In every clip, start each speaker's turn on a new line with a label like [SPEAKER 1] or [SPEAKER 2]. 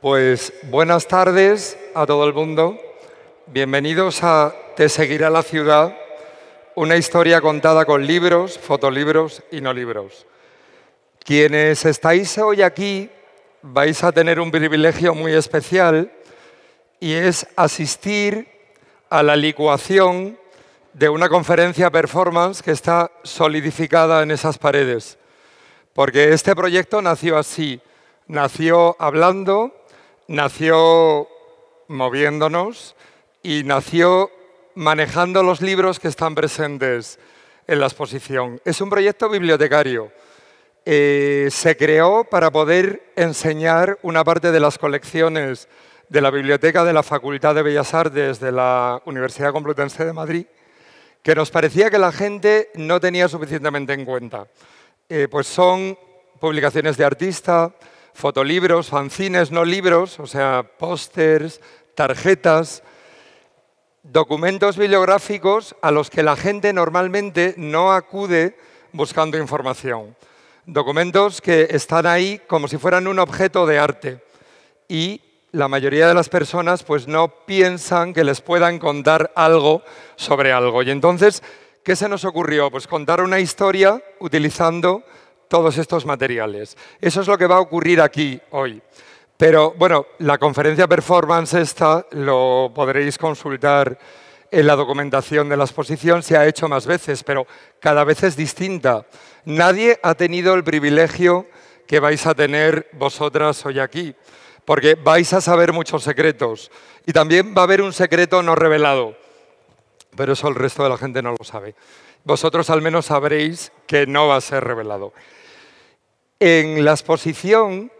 [SPEAKER 1] Pues buenas tardes a todo el mundo. Bienvenidos a Te seguirá la ciudad, una historia contada con libros, fotolibros y no libros. Quienes estáis hoy aquí vais a tener un privilegio muy especial y es asistir a la licuación de una conferencia performance que está solidificada en esas paredes. Porque este proyecto nació así, nació hablando nació moviéndonos y nació manejando los libros que están presentes en la exposición. Es un proyecto bibliotecario. Eh, se creó para poder enseñar una parte de las colecciones de la Biblioteca de la Facultad de Bellas Artes de la Universidad Complutense de Madrid, que nos parecía que la gente no tenía suficientemente en cuenta. Eh, pues son publicaciones de artistas, fotolibros, fanzines, no libros, o sea, pósters, tarjetas, documentos bibliográficos a los que la gente normalmente no acude buscando información. Documentos que están ahí como si fueran un objeto de arte y la mayoría de las personas pues no piensan que les puedan contar algo sobre algo. Y entonces, ¿qué se nos ocurrió? Pues contar una historia utilizando todos estos materiales. Eso es lo que va a ocurrir aquí hoy. Pero bueno, la conferencia performance esta lo podréis consultar en la documentación de la exposición, se ha hecho más veces, pero cada vez es distinta. Nadie ha tenido el privilegio que vais a tener vosotras hoy aquí, porque vais a saber muchos secretos y también va a haber un secreto no revelado, pero eso el resto de la gente no lo sabe. Vosotros al menos sabréis que no va a ser revelado. En la exposición,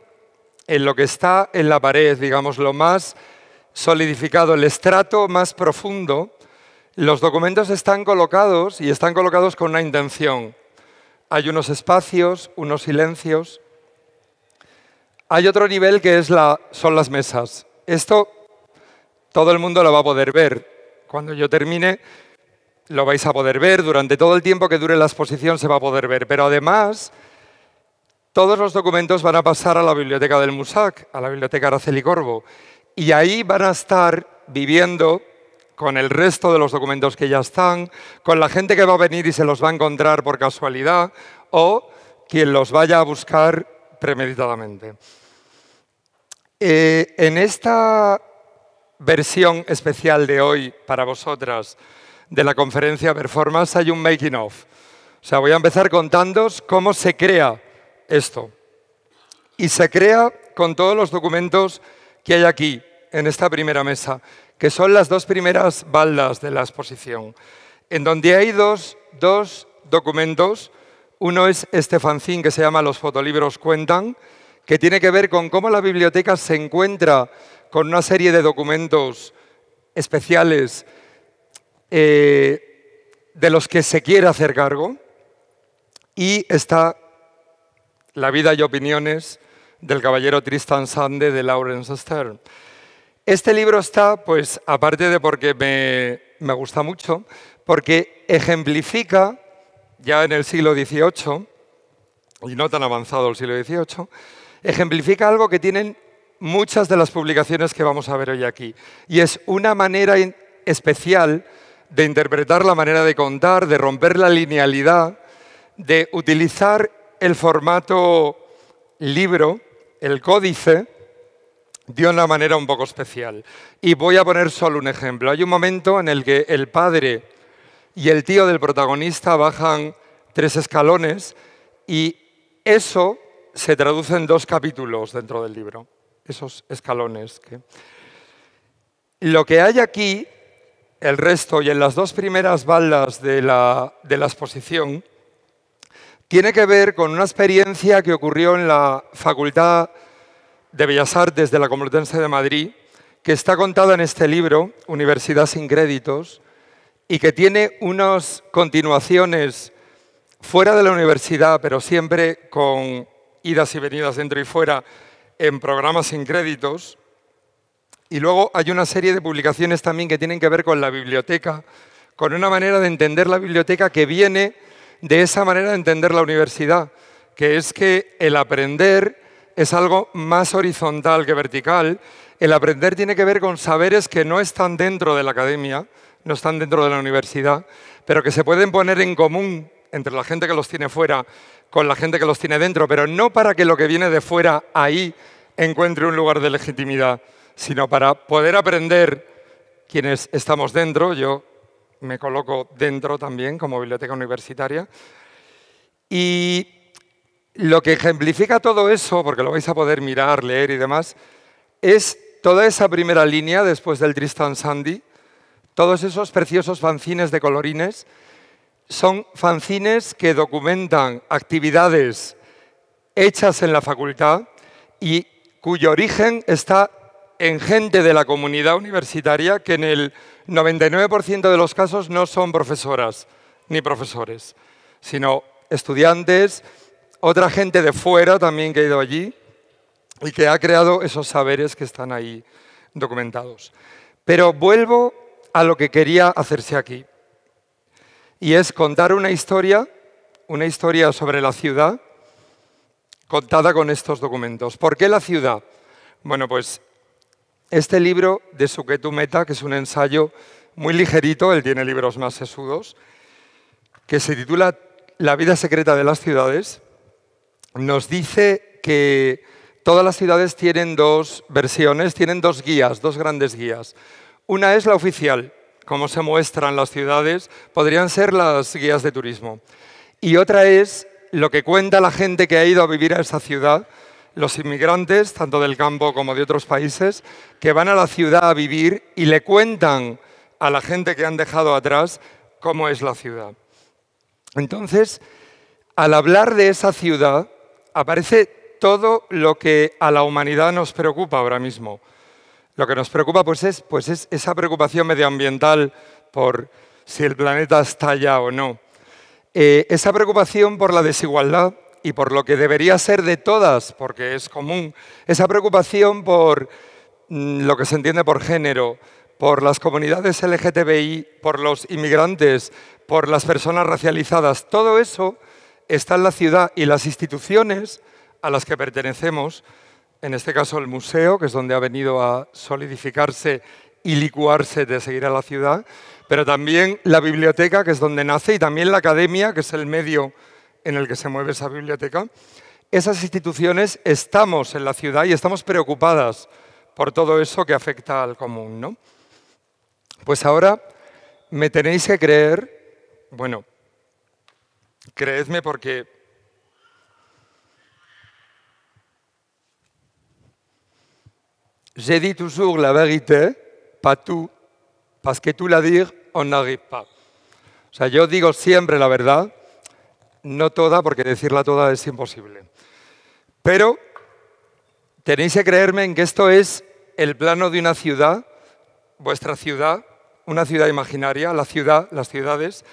[SPEAKER 1] en lo que está en la pared, digamos, lo más solidificado, el estrato más profundo, los documentos están colocados y están colocados con una intención. Hay unos espacios, unos silencios. Hay otro nivel que es la, son las mesas. Esto todo el mundo lo va a poder ver. Cuando yo termine, lo vais a poder ver. Durante todo el tiempo que dure la exposición se va a poder ver. Pero además, todos los documentos van a pasar a la biblioteca del MUSAC, a la biblioteca Araceli Corvo. y ahí van a estar viviendo con el resto de los documentos que ya están, con la gente que va a venir y se los va a encontrar por casualidad o quien los vaya a buscar premeditadamente. Eh, en esta versión especial de hoy para vosotras de la conferencia Performance hay un making of. O sea, voy a empezar contándos cómo se crea esto. Y se crea con todos los documentos que hay aquí, en esta primera mesa, que son las dos primeras baldas de la exposición, en donde hay dos, documentos. Uno es este fanzín que se llama Los fotolibros cuentan, que tiene que ver con cómo la biblioteca se encuentra con una serie de documentos especiales eh, de los que se quiere hacer cargo. Y está la vida y opiniones del caballero Tristan Sande de Lawrence Stern. Este libro está, pues, aparte de porque me, me gusta mucho, porque ejemplifica, ya en el siglo XVIII, y no tan avanzado el siglo XVIII, ejemplifica algo que tienen muchas de las publicaciones que vamos a ver hoy aquí. Y es una manera especial de interpretar la manera de contar, de romper la linealidad, de utilizar el formato libro, el códice, dio una manera un poco especial. Y voy a poner solo un ejemplo. Hay un momento en el que el padre y el tío del protagonista bajan tres escalones y eso se traduce en dos capítulos dentro del libro, esos escalones. Lo que hay aquí, el resto y en las dos primeras baldas de la exposición, tiene que ver con una experiencia que ocurrió en la Facultad de Bellas Artes de la Complutense de Madrid, que está contada en este libro, Universidad sin Créditos, y que tiene unas continuaciones fuera de la universidad, pero siempre con idas y venidas dentro y fuera en programas sin créditos. Y luego hay una serie de publicaciones también que tienen que ver con la biblioteca, con una manera de entender la biblioteca que viene de esa manera de entender la universidad, que es que el aprender es algo más horizontal que vertical. El aprender tiene que ver con saberes que no están dentro de la academia, no están dentro de la universidad, pero que se pueden poner en común entre la gente que los tiene fuera con la gente que los tiene dentro, pero no para que lo que viene de fuera ahí encuentre un lugar de legitimidad, sino para poder aprender quienes estamos dentro. Yo me coloco dentro también como biblioteca universitaria. Y lo que ejemplifica todo eso, porque lo vais a poder mirar, leer y demás, es toda esa primera línea después del Tristan Sandy, todos esos preciosos fanzines de colorines, son fanzines que documentan actividades hechas en la facultad y cuyo origen está en gente de la comunidad universitaria que en el 99% de los casos no son profesoras ni profesores, sino estudiantes, otra gente de fuera también que ha ido allí y que ha creado esos saberes que están ahí documentados. Pero vuelvo a lo que quería hacerse aquí, y es contar una historia, una historia sobre la ciudad, contada con estos documentos. ¿Por qué la ciudad? Bueno, pues este libro de Suketu Meta, que es un ensayo muy ligerito, él tiene libros más sesudos, que se titula La vida secreta de las ciudades, nos dice que todas las ciudades tienen dos versiones, tienen dos guías, dos grandes guías. Una es la oficial, como se muestran las ciudades, podrían ser las guías de turismo. Y otra es lo que cuenta la gente que ha ido a vivir a esa ciudad, los inmigrantes, tanto del campo como de otros países, que van a la ciudad a vivir y le cuentan a la gente que han dejado atrás cómo es la ciudad. Entonces, al hablar de esa ciudad, aparece todo lo que a la humanidad nos preocupa ahora mismo. Lo que nos preocupa pues es, pues, esa preocupación medioambiental por si el planeta está allá o no. Eh, esa preocupación por la desigualdad, y por lo que debería ser de todas, porque es común, esa preocupación por mm, lo que se entiende por género, por las comunidades LGTBI, por los inmigrantes, por las personas racializadas, todo eso está en la ciudad y las instituciones a las que pertenecemos, en este caso el museo, que es donde ha venido a solidificarse y licuarse de seguir a la ciudad, pero también la biblioteca, que es donde nace, y también la academia, que es el medio en el que se mueve esa biblioteca, esas instituciones estamos en la ciudad y estamos preocupadas por todo eso que afecta al común. ¿no? Pues ahora me tenéis que creer, bueno, creedme porque J'ai dit toujours la vérité, pas parce que tu la dire, on n'arrive pas. O sea, yo digo siempre la verdad, no toda, porque decirla toda es imposible. Pero tenéis que creerme en que esto es el plano de una ciudad, vuestra ciudad, una ciudad imaginaria, la ciudad, las ciudades,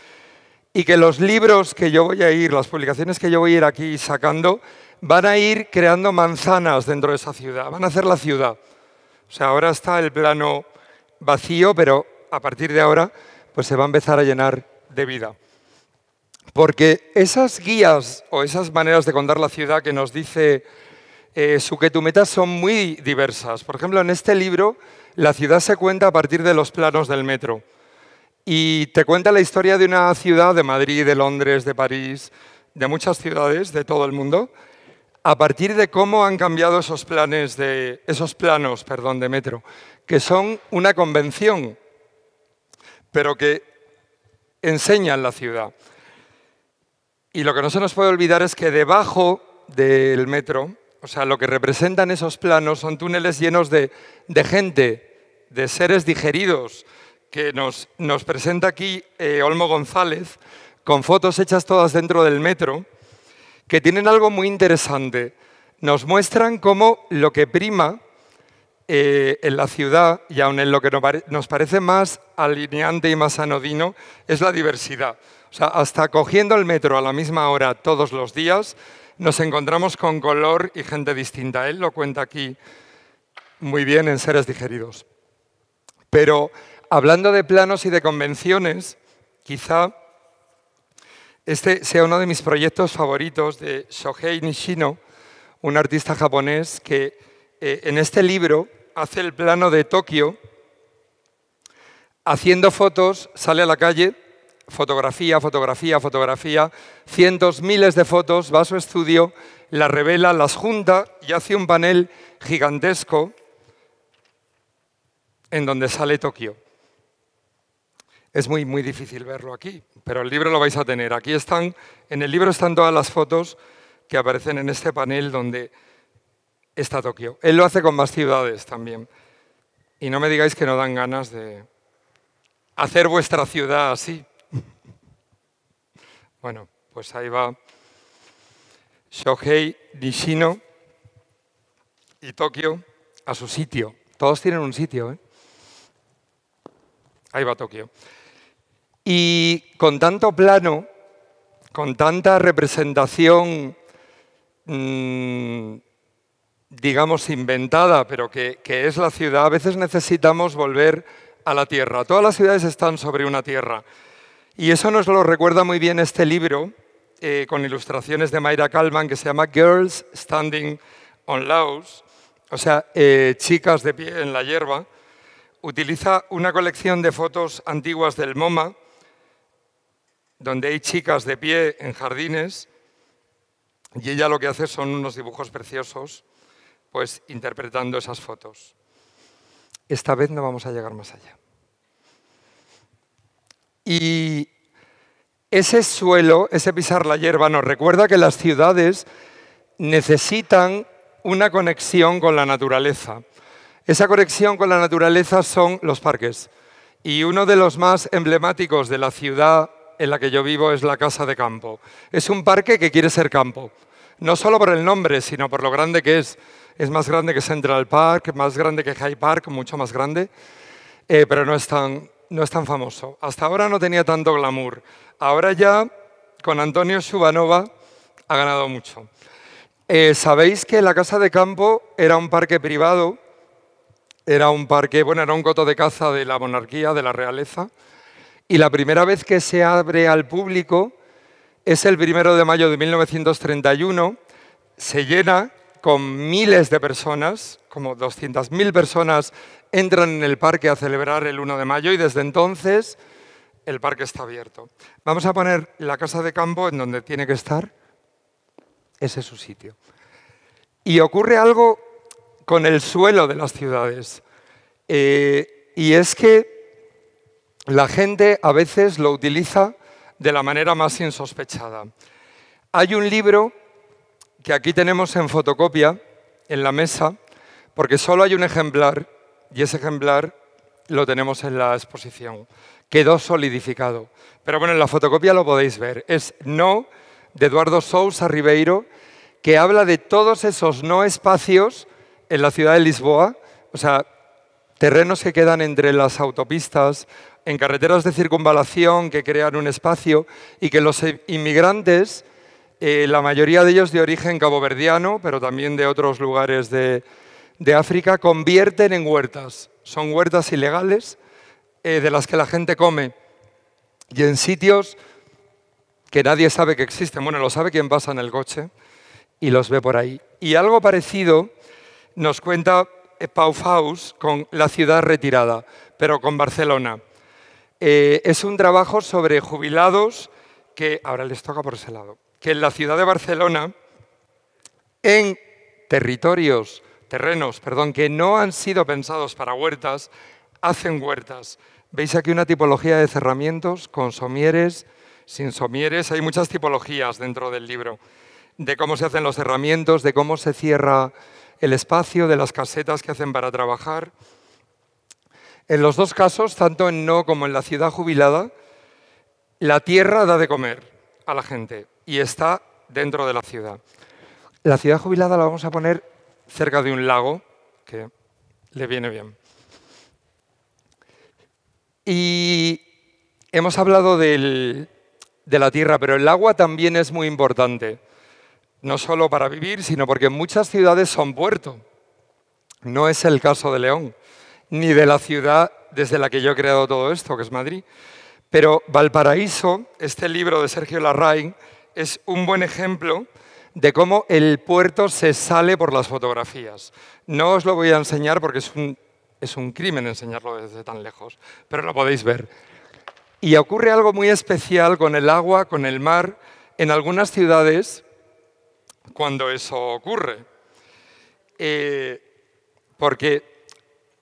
[SPEAKER 1] y que los libros que yo voy a ir, las publicaciones que yo voy a ir aquí sacando, van a ir creando manzanas dentro de esa ciudad, van a hacer la ciudad. O sea, ahora está el plano vacío, pero a partir de ahora pues se va a empezar a llenar de vida. Porque esas guías o esas maneras de contar la ciudad que nos dice eh, tu meta son muy diversas. Por ejemplo, en este libro la ciudad se cuenta a partir de los planos del metro y te cuenta la historia de una ciudad de Madrid, de Londres, de París, de muchas ciudades de todo el mundo, a partir de cómo han cambiado esos, planos de metro, que son una convención, pero que enseñan la ciudad. Y lo que no se nos puede olvidar es que debajo del metro, o sea, lo que representan esos planos son túneles llenos de, gente, de seres digeridos, que nos, presenta aquí eh, Olmo González, con fotos hechas todas dentro del metro, que tienen algo muy interesante. Nos muestran cómo lo que prima eh, en la ciudad, y aun en lo que nos parece más alineante y más anodino, es la diversidad. O sea, hasta cogiendo el metro a la misma hora todos los días, nos encontramos con color y gente distinta. Él lo cuenta aquí muy bien en Seres Digeridos. Pero hablando de planos y de convenciones, quizá este sea uno de mis proyectos favoritos de Shohei Nishino, un artista japonés que eh, en este libro hace el plano de Tokio, haciendo fotos, sale a la calle fotografía, fotografía, fotografía, cientos, miles de fotos, va a su estudio, las revela, las junta y hace un panel gigantesco en donde sale Tokio. Es muy, muy difícil verlo aquí, pero el libro lo vais a tener. Aquí están, en el libro están todas las fotos que aparecen en este panel donde está Tokio. Él lo hace con más ciudades también. Y no me digáis que no dan ganas de hacer vuestra ciudad así. Bueno, pues ahí va Shohei Nishino y Tokio a su sitio. Todos tienen un sitio, ¿eh? Ahí va Tokio. Y con tanto plano, con tanta representación, mm, digamos, inventada, pero que es la ciudad, a veces necesitamos volver a la tierra. Todas las ciudades están sobre una tierra. Y eso nos lo recuerda muy bien este libro eh, con ilustraciones de Mayra Kalman que se llama Girls Standing on Laos, o sea, eh, chicas de pie en la hierba. Utiliza una colección de fotos antiguas del MoMA, donde hay chicas de pie en jardines, y ella lo que hace son unos dibujos preciosos, pues interpretando esas fotos. Esta vez no vamos a llegar más allá. Y ese suelo, ese pisar la hierba, nos recuerda que las ciudades necesitan una conexión con la naturaleza. Esa conexión con la naturaleza son los parques. Y uno de los más emblemáticos de la ciudad en la que yo vivo es la Casa de Campo. Es un parque que quiere ser campo, no solo por el nombre, sino por lo grande que es. Es más grande que Central Park, más grande que High Park, mucho más grande, eh, pero no es tan no es tan famoso. Hasta ahora no tenía tanto glamour. Ahora ya, con Antonio Subanova, ha ganado mucho. Eh, Sabéis que la Casa de Campo era un parque privado, era un parque, bueno, era un coto de caza de la monarquía, de la realeza, y la primera vez que se abre al público es el primero de mayo de 1931, se llena con miles de personas, como 200.000 personas entran en el parque a celebrar el 1 de mayo y desde entonces el parque está abierto. Vamos a poner la casa de campo en donde tiene que estar. Ese es su sitio. Y ocurre algo con el suelo de las ciudades. Eh, y es que la gente a veces lo utiliza de la manera más insospechada. Hay un libro que aquí tenemos en fotocopia, en la mesa, porque solo hay un ejemplar y ese ejemplar lo tenemos en la exposición. Quedó solidificado. Pero bueno, en la fotocopia lo podéis ver. Es No de Eduardo Sousa Ribeiro, que habla de todos esos no espacios en la ciudad de Lisboa, o sea, terrenos que quedan entre las autopistas, en carreteras de circunvalación que crean un espacio y que los inmigrantes, eh, la mayoría de ellos de origen caboverdiano, pero también de otros lugares de, de África convierten en huertas. Son huertas ilegales eh, de las que la gente come. Y en sitios que nadie sabe que existen. Bueno, lo sabe quien pasa en el coche y los ve por ahí. Y algo parecido nos cuenta eh, Pau Faust con La ciudad retirada, pero con Barcelona. Eh, es un trabajo sobre jubilados que, ahora les toca por ese lado, que en la ciudad de Barcelona, en territorios terrenos perdón, que no han sido pensados para huertas, hacen huertas. Veis aquí una tipología de cerramientos con somieres, sin somieres. Hay muchas tipologías dentro del libro de cómo se hacen los cerramientos, de cómo se cierra el espacio, de las casetas que hacen para trabajar. En los dos casos, tanto en No como en la ciudad jubilada, la tierra da de comer a la gente y está dentro de la ciudad. La ciudad jubilada la vamos a poner cerca de un lago, que le viene bien. Y hemos hablado de la tierra, pero el agua también es muy importante, no solo para vivir, sino porque muchas ciudades son puerto. No es el caso de León, ni de la ciudad desde la que yo he creado todo esto, que es Madrid. Pero Valparaíso, este libro de Sergio Larraín, es un buen ejemplo de cómo el puerto se sale por las fotografías. No os lo voy a enseñar porque es un, crimen enseñarlo desde tan lejos, pero lo podéis ver. Y ocurre algo muy especial con el agua, con el mar, en algunas ciudades cuando eso ocurre. Eh, porque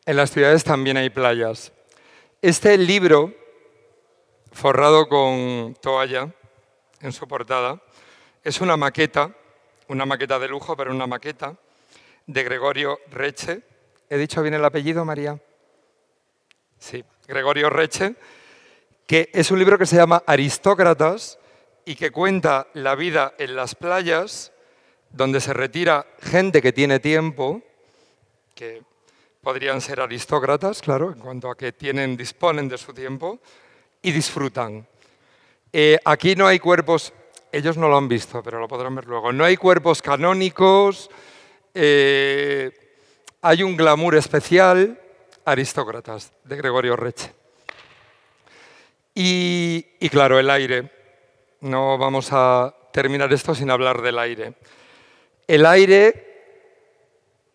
[SPEAKER 1] en las ciudades también hay playas. Este libro, forrado con toalla en su portada, es una maqueta una maqueta de lujo, pero una maqueta, de Gregorio Reche. ¿He dicho bien el apellido, María? Sí, Gregorio Reche, que es un libro que se llama Aristócratas y que cuenta la vida en las playas, donde se retira gente que tiene tiempo, que podrían ser aristócratas, claro, en cuanto a que tienen, disponen de su tiempo, y disfrutan. Eh, aquí no hay cuerpos ellos no lo han visto, pero lo podrán ver luego. No hay cuerpos canónicos, eh, hay un glamour especial, aristócratas, de Gregorio Reche. Y, y claro, el aire. No vamos a terminar esto sin hablar del aire. El aire,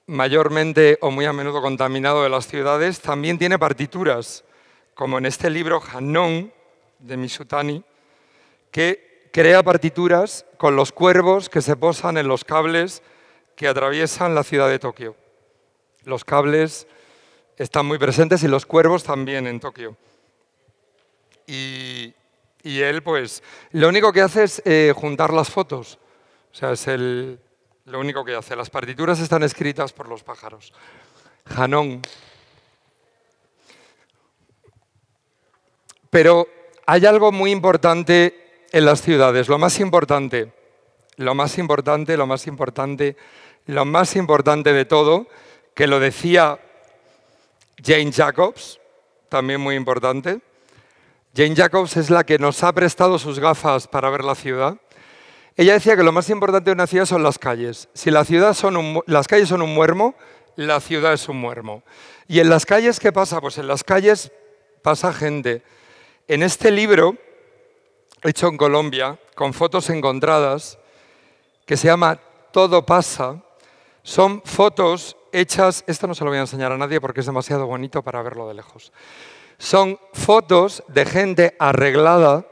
[SPEAKER 1] mayormente o muy a menudo contaminado de las ciudades, también tiene partituras, como en este libro Hanón de Misutani, que crea partituras con los cuervos que se posan en los cables que atraviesan la ciudad de Tokio. Los cables están muy presentes y los cuervos también en Tokio. Y, él, pues, lo único que hace es eh, juntar las fotos. O sea, es lo único que hace. Las partituras están escritas por los pájaros. Hanón. Pero hay algo muy importante en las ciudades, lo más importante, lo más importante, lo más importante, lo más importante de todo, que lo decía Jane Jacobs, también muy importante. Jane Jacobs es la que nos ha prestado sus gafas para ver la ciudad. Ella decía que lo más importante de una ciudad son las calles. Si la ciudad son las calles son un muermo, la ciudad es un muermo. ¿Y en las calles qué pasa? Pues en las calles pasa gente. En este libro hecho en Colombia, con fotos encontradas, que se llama Todo pasa. Son fotos hechas, esto no se lo voy a enseñar a nadie porque es demasiado bonito para verlo de lejos. Son fotos de gente arreglada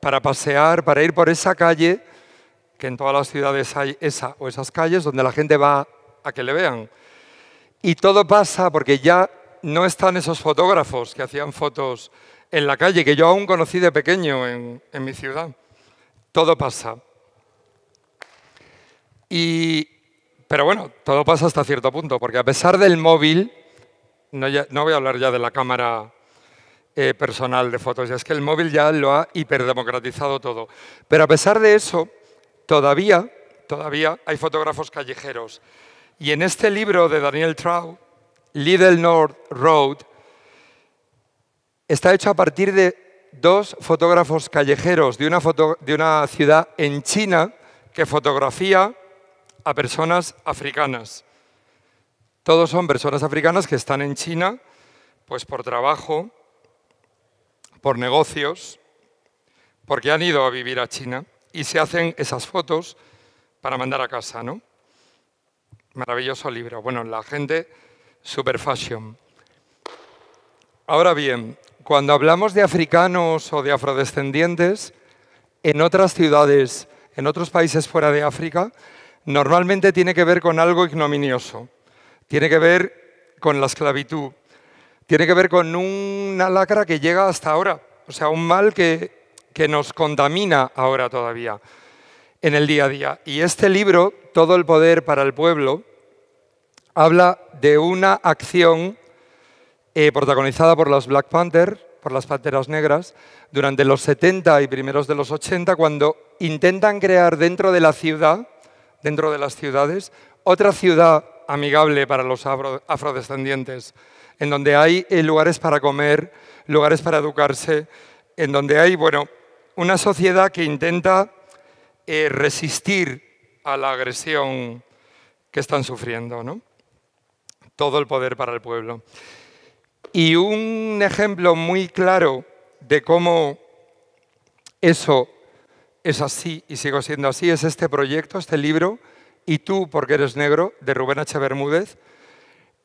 [SPEAKER 1] para pasear, para ir por esa calle, que en todas las ciudades hay esa o esas calles donde la gente va a que le vean. Y todo pasa porque ya no están esos fotógrafos que hacían fotos en la calle, que yo aún conocí de pequeño en, mi ciudad. Todo pasa. Y, pero bueno, todo pasa hasta cierto punto, porque a pesar del móvil, no, voy a hablar ya de la cámara eh, personal de fotos, ya es que el móvil ya lo ha hiperdemocratizado todo. Pero a pesar de eso, todavía, todavía hay fotógrafos callejeros. Y en este libro de Daniel Trau, Little North Road, está hecho a partir de dos fotógrafos callejeros de una, de una ciudad en China que fotografía a personas africanas. Todos son personas africanas que están en China, pues por trabajo, por negocios, porque han ido a vivir a China y se hacen esas fotos para mandar a casa, ¿no? Maravilloso libro. Bueno, la gente super fashion. Ahora bien, cuando hablamos de africanos o de afrodescendientes, en otras ciudades, en otros países fuera de África, normalmente tiene que ver con algo ignominioso, tiene que ver con la esclavitud, tiene que ver con una lacra que llega hasta ahora, o sea, un mal que, que nos contamina ahora todavía en el día a día. Y este libro, Todo el Poder para el Pueblo, habla de una acción eh, protagonizada por las Black Panther, por las Panteras Negras, durante los 70 y primeros de los 80, cuando intentan crear dentro de la ciudad, dentro de las ciudades, otra ciudad amigable para los afrodescendientes, en donde hay eh, lugares para comer, lugares para educarse, en donde hay, bueno, una sociedad que intenta eh, resistir a la agresión que están sufriendo, ¿no? Todo el poder para el pueblo. Y un ejemplo muy claro de cómo eso es así y sigo siendo así es este proyecto, este libro, Y tú porque eres negro, de Rubén H. Bermúdez.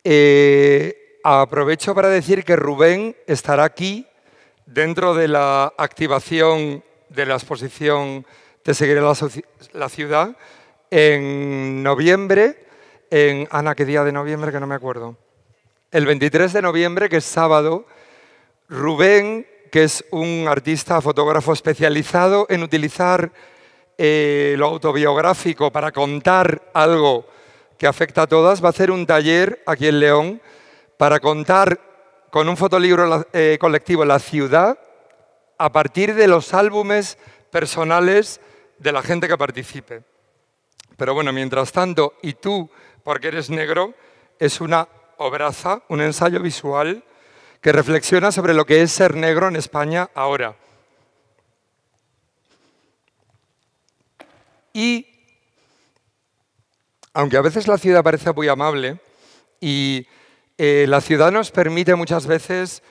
[SPEAKER 1] Eh, aprovecho para decir que Rubén estará aquí dentro de la activación de la exposición Te seguiré la, la ciudad en noviembre, en Ana, ah, ¿qué día de noviembre? Que no me acuerdo. El 23 de noviembre, que es sábado, Rubén, que es un artista fotógrafo especializado en utilizar eh, lo autobiográfico para contar algo que afecta a todas, va a hacer un taller aquí en León para contar con un fotolibro eh, colectivo la ciudad a partir de los álbumes personales de la gente que participe. Pero bueno, mientras tanto, y tú, porque eres negro, es una Obraza, un ensayo visual que reflexiona sobre lo que es ser negro en España ahora. Y aunque a veces la ciudad parece muy amable y eh, la ciudad nos permite muchas veces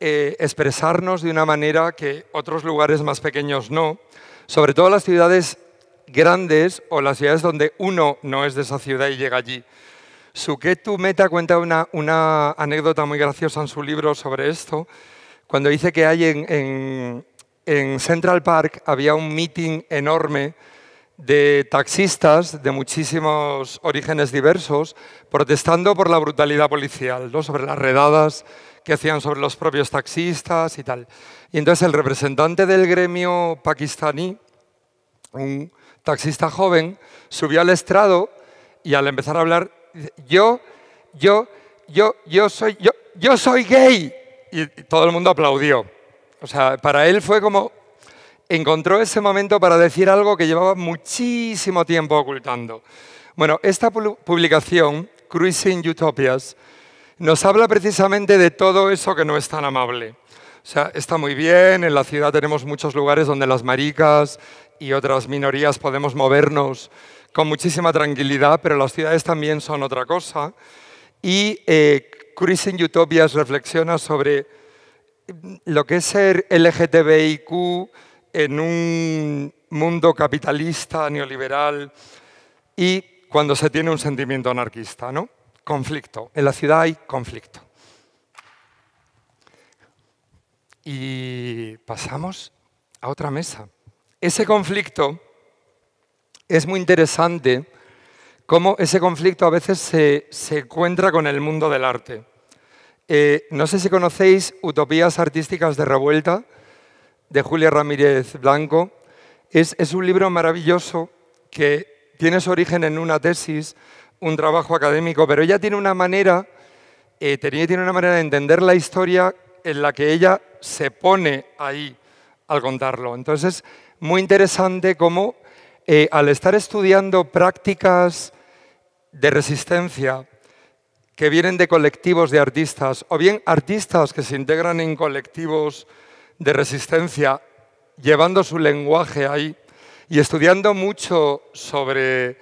[SPEAKER 1] eh, expresarnos de una manera que otros lugares más pequeños no, sobre todo las ciudades grandes o las ciudades donde uno no es de esa ciudad y llega allí. Suketu Meta cuenta una, anécdota muy graciosa en su libro sobre esto, cuando dice que hay en, Central Park había un meeting enorme de taxistas de muchísimos orígenes diversos protestando por la brutalidad policial, sobre las redadas que hacían sobre los propios taxistas y tal. Y entonces el representante del gremio pakistaní, un taxista joven, subió al estrado y al empezar a hablar yo, yo, yo, yo soy, yo, yo soy gay. Y todo el mundo aplaudió. O sea, para él fue como, encontró ese momento para decir algo que llevaba muchísimo tiempo ocultando. Bueno, esta publicación, Cruising Utopias, nos habla precisamente de todo eso que no es tan amable. O sea, está muy bien, en la ciudad tenemos muchos lugares donde las maricas y otras minorías podemos movernos con muchísima tranquilidad, pero las ciudades también son otra cosa. Y eh, Cruising Utopias reflexiona sobre mm, lo que es ser LGTBIQ en un mundo capitalista, neoliberal, y cuando se tiene un sentimiento anarquista, ¿no? Conflicto. En la ciudad hay conflicto. Y pasamos a otra mesa. Ese conflicto es muy interesante cómo ese conflicto a veces se, encuentra con el mundo del arte. Eh, no sé si conocéis Utopías Artísticas de Revuelta, de Julia Ramírez Blanco. Es, un libro maravilloso que tiene su origen en una tesis, un trabajo académico, pero ella tiene una manera, eh, tiene una manera de entender la historia en la que ella se pone ahí al contarlo. Entonces, muy interesante cómo eh, al estar estudiando prácticas de resistencia que vienen de colectivos de artistas, o bien artistas que se integran en colectivos de resistencia, llevando su lenguaje ahí, y estudiando mucho sobre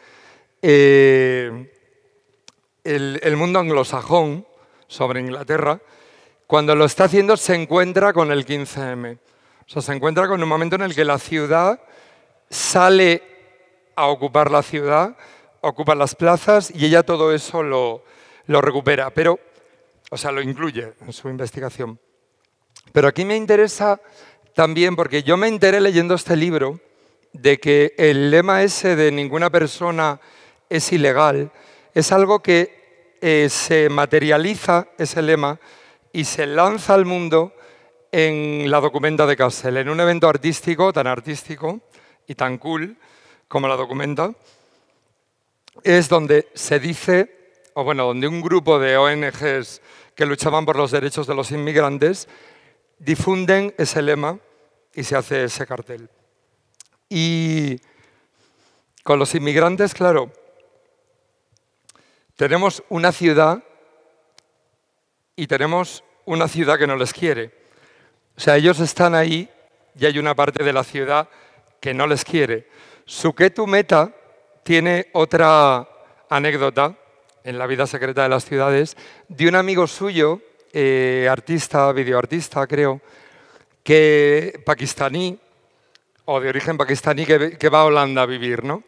[SPEAKER 1] eh, el mundo anglosajón, sobre Inglaterra, cuando lo está haciendo se encuentra con el 15M. O sea, se encuentra con un momento en el que la ciudad sale a ocupar la ciudad, ocupa las plazas y ella todo eso lo, recupera, pero, o sea, lo incluye en su investigación. Pero aquí me interesa también, porque yo me enteré leyendo este libro, de que el lema ese de ninguna persona es ilegal, es algo que eh, se materializa, ese lema, y se lanza al mundo en la documenta de Kassel, en un evento artístico, tan artístico, y tan cool como la documenta, es donde se dice, o bueno, donde un grupo de ONGs que luchaban por los derechos de los inmigrantes difunden ese lema y se hace ese cartel. Y con los inmigrantes, claro, tenemos una ciudad y tenemos una ciudad que no les quiere. O sea, ellos están ahí y hay una parte de la ciudad que no les quiere. Suketu Meta tiene otra anécdota en la vida secreta de las ciudades de un amigo suyo, eh, artista, videoartista creo, que pakistaní o de origen pakistaní que, va a Holanda a vivir, ¿no?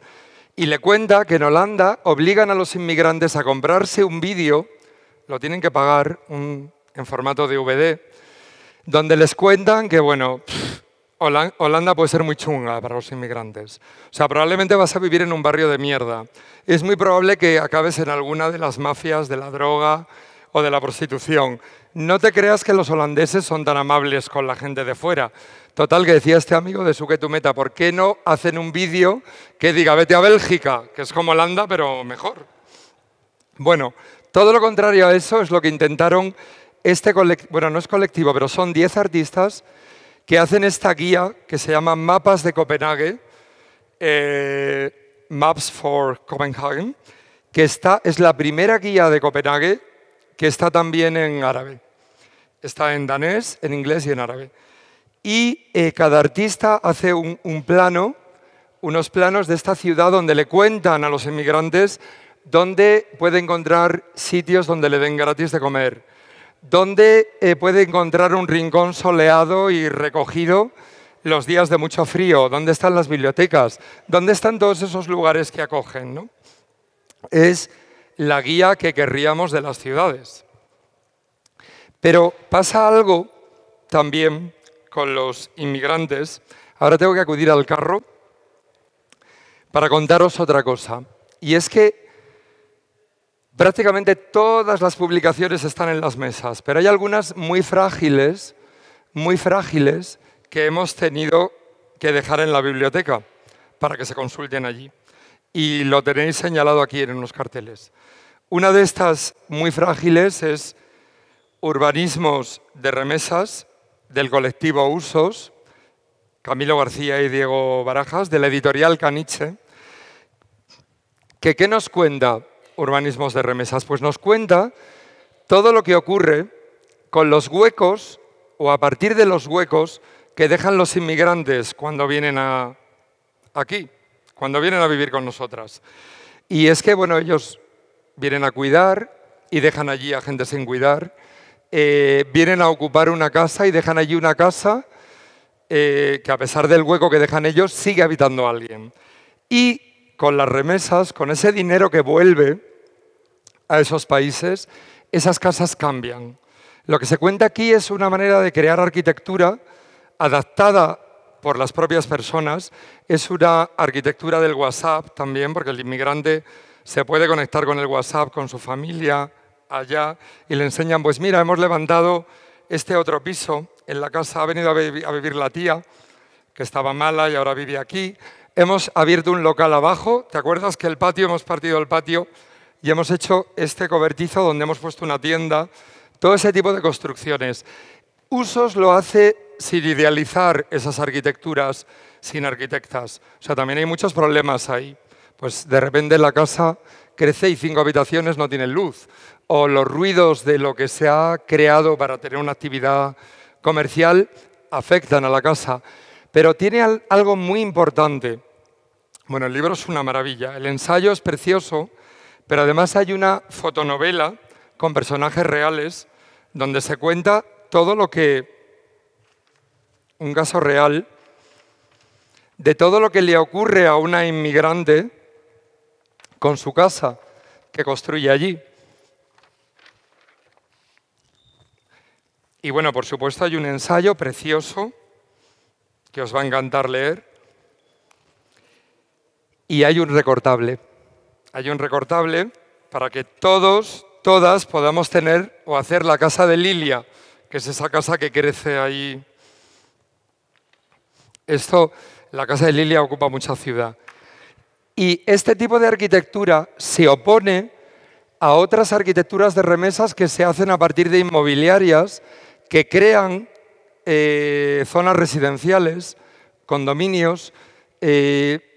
[SPEAKER 1] Y le cuenta que en Holanda obligan a los inmigrantes a comprarse un vídeo, lo tienen que pagar en formato DVD, donde les cuentan que, bueno, Holanda puede ser muy chunga para los inmigrantes. O sea, probablemente vas a vivir en un barrio de mierda. Es muy probable que acabes en alguna de las mafias de la droga o de la prostitución. No te creas que los holandeses son tan amables con la gente de fuera. Total, que decía este amigo de su que tu meta, ¿por qué no hacen un vídeo que diga vete a Bélgica, que es como Holanda, pero mejor? Bueno, todo lo contrario a eso es lo que intentaron este colectivo, bueno, no es colectivo, pero son 10 artistas que hacen esta guía que se llama Mapas de Copenhague, eh, Maps for Copenhagen, que es la primera guía de Copenhague que está también en árabe. Está en danés, en inglés y en árabe. Y eh, cada artista hace un, un plano, unos planos de esta ciudad donde le cuentan a los inmigrantes dónde puede encontrar sitios donde le den gratis de comer ¿Dónde eh, puede encontrar un rincón soleado y recogido los días de mucho frío, dónde están las bibliotecas, dónde están todos esos lugares que acogen. Es la guía que querríamos de las ciudades. Pero pasa algo también con los inmigrantes. Ahora tengo que acudir al carro para contaros otra cosa. Y es que Prácticamente todas las publicaciones están en las mesas, pero hay algunas muy frágiles, muy frágiles, que hemos tenido que dejar en la biblioteca para que se consulten allí. Y lo tenéis señalado aquí en unos carteles. Una de estas muy frágiles es Urbanismos de remesas del colectivo Usos, Camilo García y Diego Barajas, de la editorial Caniche, que qué nos cuenta Urbanismos de Remesas? Pues nos cuenta todo lo que ocurre con los huecos o a partir de los huecos que dejan los inmigrantes cuando vienen a, aquí, cuando vienen a vivir con nosotras. Y es que, bueno, ellos vienen a cuidar y dejan allí a gente sin cuidar, eh, vienen a ocupar una casa y dejan allí una casa eh, que a pesar del hueco que dejan ellos, sigue habitando alguien. Y con las remesas, con ese dinero que vuelve, a esos países, esas casas cambian. Lo que se cuenta aquí es una manera de crear arquitectura adaptada por las propias personas. Es una arquitectura del WhatsApp también, porque el inmigrante se puede conectar con el WhatsApp, con su familia allá, y le enseñan, pues mira, hemos levantado este otro piso en la casa, ha venido a, vivir la tía, que estaba mala y ahora vive aquí. Hemos abierto un local abajo, ¿te acuerdas que el patio, hemos partido el patio y hemos hecho este cobertizo donde hemos puesto una tienda, todo ese tipo de construcciones. Usos lo hace sin idealizar esas arquitecturas, sin arquitectas. O sea, también hay muchos problemas ahí. Pues de repente la casa crece y cinco habitaciones no tienen luz. O los ruidos de lo que se ha creado para tener una actividad comercial afectan a la casa. Pero tiene algo muy importante. Bueno, el libro es una maravilla. El ensayo es precioso pero además hay una fotonovela con personajes reales donde se cuenta todo lo que, un caso real, de todo lo que le ocurre a una inmigrante con su casa que construye allí. Y bueno, por supuesto hay un ensayo precioso que os va a encantar leer. Y hay un recortable hay un recortable para que todos, todas podamos tener o hacer la casa de Lilia, que es esa casa que crece ahí. Esto, la casa de Lilia ocupa mucha ciudad. Y este tipo de arquitectura se opone a otras arquitecturas de remesas que se hacen a partir de inmobiliarias que crean eh, zonas residenciales, condominios, eh,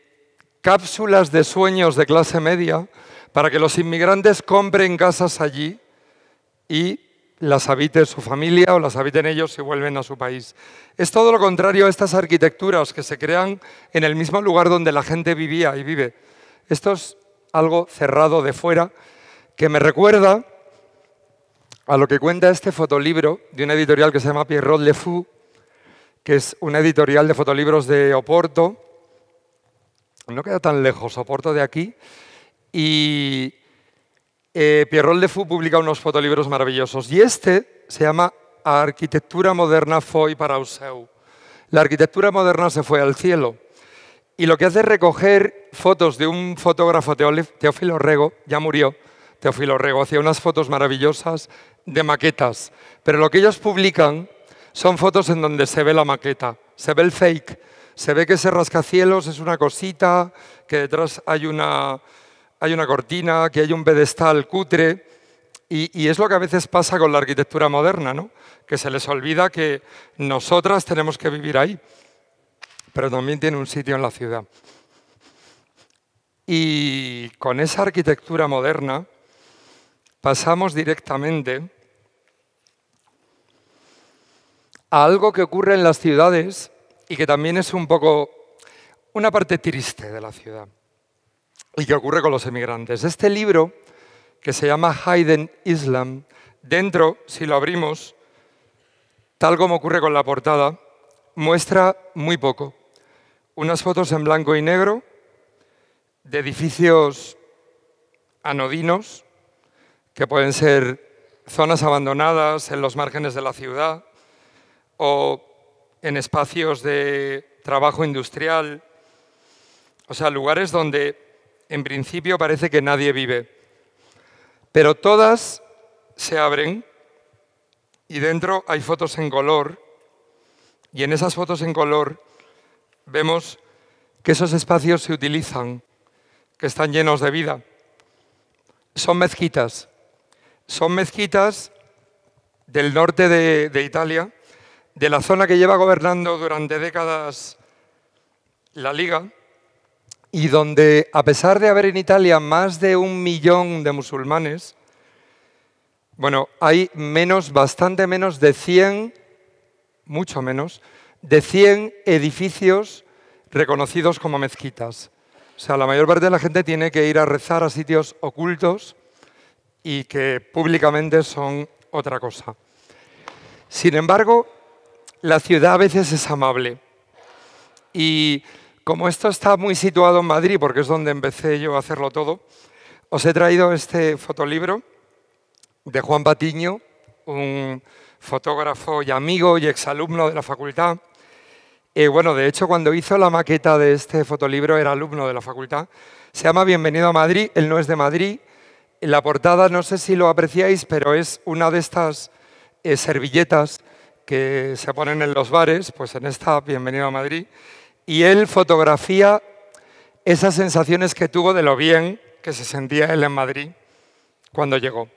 [SPEAKER 1] cápsulas de sueños de clase media para que los inmigrantes compren casas allí y las habite su familia o las habiten ellos y vuelven a su país. Es todo lo contrario a estas arquitecturas que se crean en el mismo lugar donde la gente vivía y vive. Esto es algo cerrado de fuera que me recuerda a lo que cuenta este fotolibro de una editorial que se llama Pierrot Le Fou, que es una editorial de fotolibros de Oporto, no queda tan lejos, soporto de aquí. Y eh, Pierrot de publica unos fotolibros maravillosos. Y este se llama Arquitectura moderna foi para o La arquitectura moderna se fue al cielo. Y lo que hace es recoger fotos de un fotógrafo, Teófilo Rego, ya murió, Teófilo Rego, hacía unas fotos maravillosas de maquetas. Pero lo que ellos publican son fotos en donde se ve la maqueta, se ve el fake se ve que ese rascacielos es una cosita, que detrás hay una, hay una cortina, que hay un pedestal cutre. Y, es lo que a veces pasa con la arquitectura moderna, ¿no? que se les olvida que nosotras tenemos que vivir ahí, pero también tiene un sitio en la ciudad. Y con esa arquitectura moderna pasamos directamente a algo que ocurre en las ciudades y que también es un poco una parte triste de la ciudad y que ocurre con los emigrantes. Este libro, que se llama Hayden Islam, dentro, si lo abrimos, tal como ocurre con la portada, muestra muy poco. Unas fotos en blanco y negro de edificios anodinos, que pueden ser zonas abandonadas en los márgenes de la ciudad, o en espacios de trabajo industrial, o sea, lugares donde en principio parece que nadie vive. Pero todas se abren y dentro hay fotos en color y en esas fotos en color vemos que esos espacios se utilizan, que están llenos de vida. Son mezquitas. Son mezquitas del norte de, Italia de la zona que lleva gobernando durante décadas la Liga y donde, a pesar de haber en Italia más de un millón de musulmanes, bueno, hay menos, bastante menos de 100, mucho menos, de 100 edificios reconocidos como mezquitas. O sea, la mayor parte de la gente tiene que ir a rezar a sitios ocultos y que públicamente son otra cosa. Sin embargo, la ciudad a veces es amable. Y como esto está muy situado en Madrid, porque es donde empecé yo a hacerlo todo, os he traído este fotolibro de Juan Patiño, un fotógrafo y amigo y exalumno de la facultad. Eh, bueno, de hecho, cuando hizo la maqueta de este fotolibro era alumno de la facultad. Se llama Bienvenido a Madrid, él no es de Madrid. La portada, no sé si lo apreciáis, pero es una de estas eh, servilletas que se ponen en los bares, pues en esta Bienvenido a Madrid, y él fotografía esas sensaciones que tuvo de lo bien que se sentía él en Madrid cuando llegó.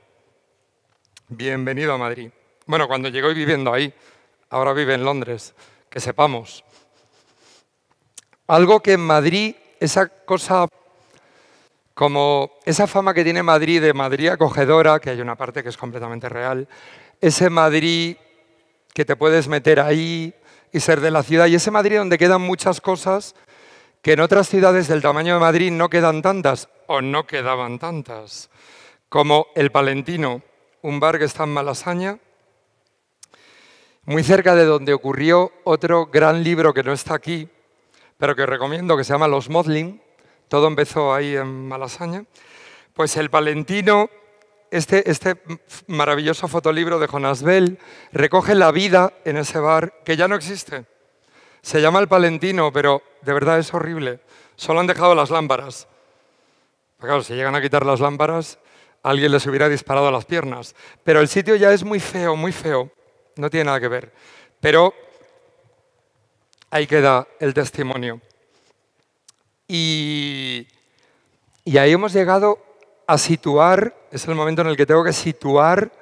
[SPEAKER 1] Bienvenido a Madrid. Bueno, cuando llegó y viviendo ahí, ahora vive en Londres, que sepamos. Algo que en Madrid, esa cosa, como esa fama que tiene Madrid de Madrid acogedora, que hay una parte que es completamente real, ese Madrid que te puedes meter ahí y ser de la ciudad. Y ese Madrid donde quedan muchas cosas que en otras ciudades del tamaño de Madrid no quedan tantas o no quedaban tantas, como el Palentino, un bar que está en Malasaña, muy cerca de donde ocurrió otro gran libro que no está aquí, pero que recomiendo, que se llama Los Modlin, todo empezó ahí en Malasaña, pues el Palentino este, este, maravilloso fotolibro de Jonas Bell recoge la vida en ese bar que ya no existe. Se llama El Palentino, pero de verdad es horrible. Solo han dejado las lámparas. si llegan a quitar las lámparas, alguien les hubiera disparado a las piernas. Pero el sitio ya es muy feo, muy feo. No tiene nada que ver. Pero ahí queda el testimonio. Y, y ahí hemos llegado a situar es el momento en el que tengo que situar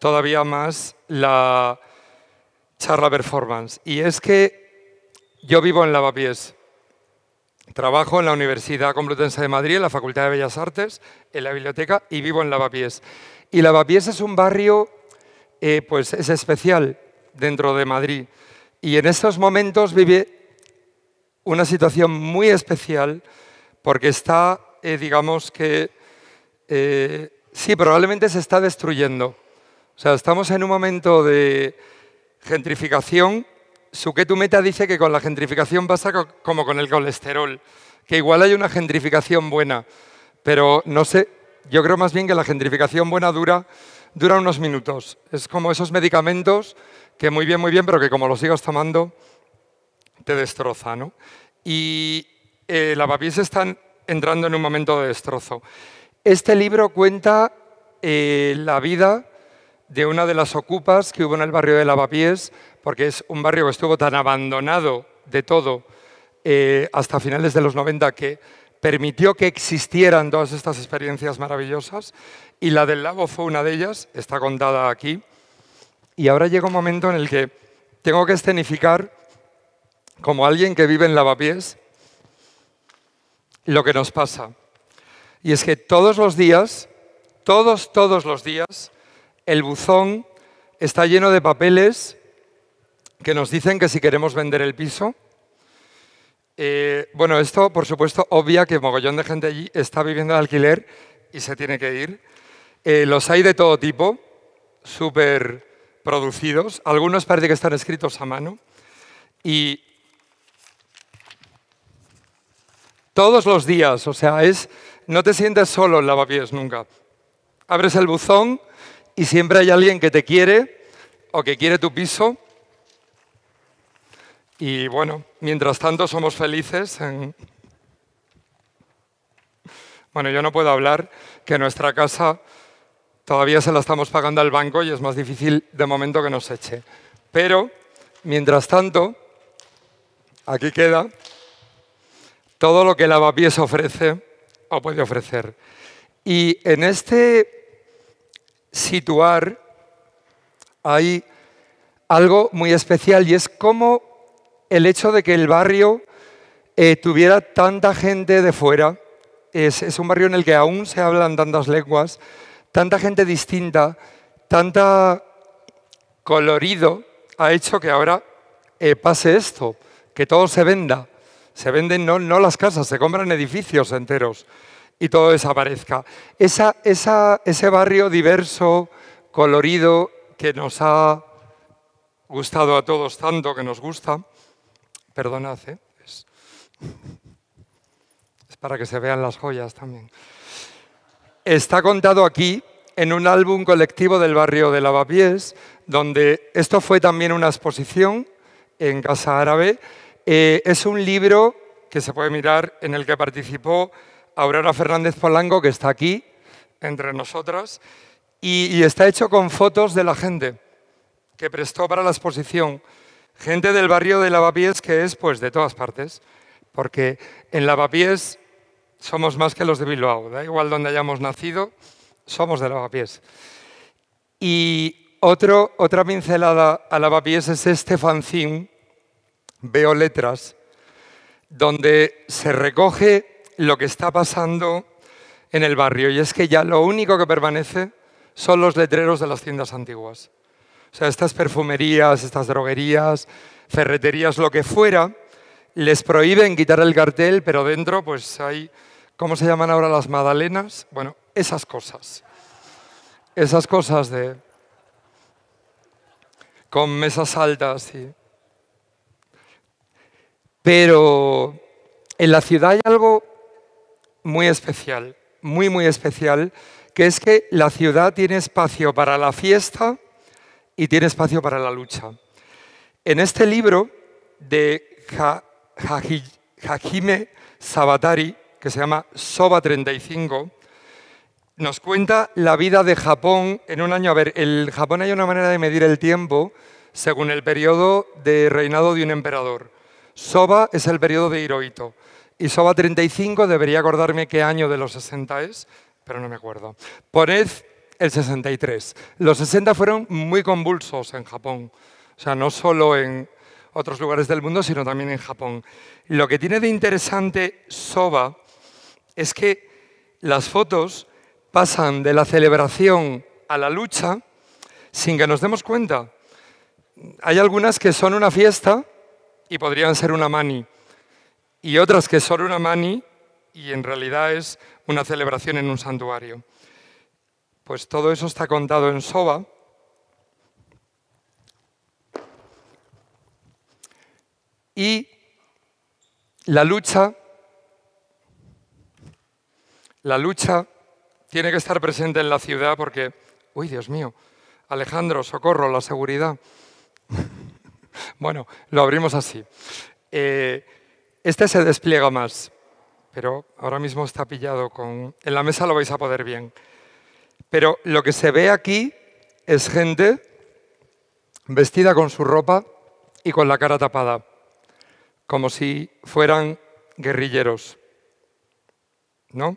[SPEAKER 1] todavía más la charla performance. Y es que yo vivo en Lavapiés. Trabajo en la Universidad Complutense de Madrid, en la Facultad de Bellas Artes, en la biblioteca y vivo en Lavapiés. Y Lavapiés es un barrio, eh, pues es especial dentro de Madrid. Y en estos momentos vive una situación muy especial porque está, eh, digamos que, eh, Sí, probablemente se está destruyendo. O sea, estamos en un momento de gentrificación. Suketu Meta dice que con la gentrificación pasa como con el colesterol, que igual hay una gentrificación buena, pero no sé, yo creo más bien que la gentrificación buena dura, unos minutos. Es como esos medicamentos que muy bien, muy bien, pero que como los sigas tomando, te destroza, Y eh, la están está entrando en un momento de destrozo. Este libro cuenta eh, la vida de una de las ocupas que hubo en el barrio de Lavapiés, porque es un barrio que estuvo tan abandonado de todo eh, hasta finales de los 90 que permitió que existieran todas estas experiencias maravillosas y la del lago fue una de ellas, está contada aquí. Y ahora llega un momento en el que tengo que escenificar como alguien que vive en Lavapiés lo que nos pasa. Y es que todos los días, todos, todos los días, el buzón está lleno de papeles que nos dicen que si queremos vender el piso, eh, bueno, esto por supuesto obvia que mogollón de gente allí está viviendo de alquiler y se tiene que ir. Eh, los hay de todo tipo, súper producidos. Algunos parece que están escritos a mano. Y todos los días, o sea, es no te sientes solo en lavapiés nunca. Abres el buzón y siempre hay alguien que te quiere o que quiere tu piso. Y bueno, mientras tanto somos felices. En... Bueno, yo no puedo hablar que nuestra casa todavía se la estamos pagando al banco y es más difícil de momento que nos eche. Pero, mientras tanto, aquí queda todo lo que Lavapiés ofrece o puede ofrecer. Y en este situar hay algo muy especial y es como el hecho de que el barrio eh, tuviera tanta gente de fuera, es, un barrio en el que aún se hablan tantas lenguas, tanta gente distinta, tanta colorido, ha hecho que ahora eh, pase esto, que todo se venda se venden no, las casas, se compran edificios enteros y todo desaparezca. ese barrio diverso, colorido, que nos ha gustado a todos tanto, que nos gusta, perdonad, ¿eh? es, es para que se vean las joyas también, está contado aquí en un álbum colectivo del barrio de Lavapiés, donde esto fue también una exposición en Casa Árabe, eh, es un libro que se puede mirar en el que participó Aurora Fernández Polanco, que está aquí entre nosotras, y, está hecho con fotos de la gente que prestó para la exposición. Gente del barrio de Lavapiés que es pues de todas partes, porque en Lavapiés somos más que los de Bilbao, da igual donde hayamos nacido, somos de Lavapiés. Y otra pincelada a Lavapiés es este fanzine veo letras donde se recoge lo que está pasando en el barrio y es que ya lo único que permanece son los letreros de las tiendas antiguas. O sea, estas perfumerías, estas droguerías, ferreterías, lo que fuera, les prohíben quitar el cartel, pero dentro pues hay, ¿cómo se llaman ahora las magdalenas? Bueno, esas cosas. Esas cosas de... con mesas altas y... Pero en la ciudad hay algo muy especial, muy, muy especial, que es que la ciudad tiene espacio para la fiesta y tiene espacio para la lucha. En este libro de Hajime Sabatari, que se llama Soba 35, nos cuenta la vida de Japón en un año. A ver, en Japón hay una manera de medir el tiempo según el periodo de reinado de un emperador. Soba es el periodo de Hirohito. Y Soba 35 debería acordarme qué año de los 60 es, pero no me acuerdo. Poned el 63. Los 60 fueron muy convulsos en Japón. O sea, no solo en otros lugares del mundo, sino también en Japón. Lo que tiene de interesante Soba es que las fotos pasan de la celebración a la lucha sin que nos demos cuenta. Hay algunas que son una fiesta y podrían ser una mani, y otras que son una mani y en realidad es una celebración en un santuario. Pues todo eso está contado en Soba. Y la lucha, la lucha tiene que estar presente en la ciudad porque, uy, Dios mío, Alejandro, socorro, la seguridad. Bueno, lo abrimos así. Eh, este se despliega más, pero ahora mismo está pillado con... En la mesa lo vais a poder bien. Pero lo que se ve aquí es gente vestida con su ropa y con la cara tapada, como si fueran guerrilleros. ¿No?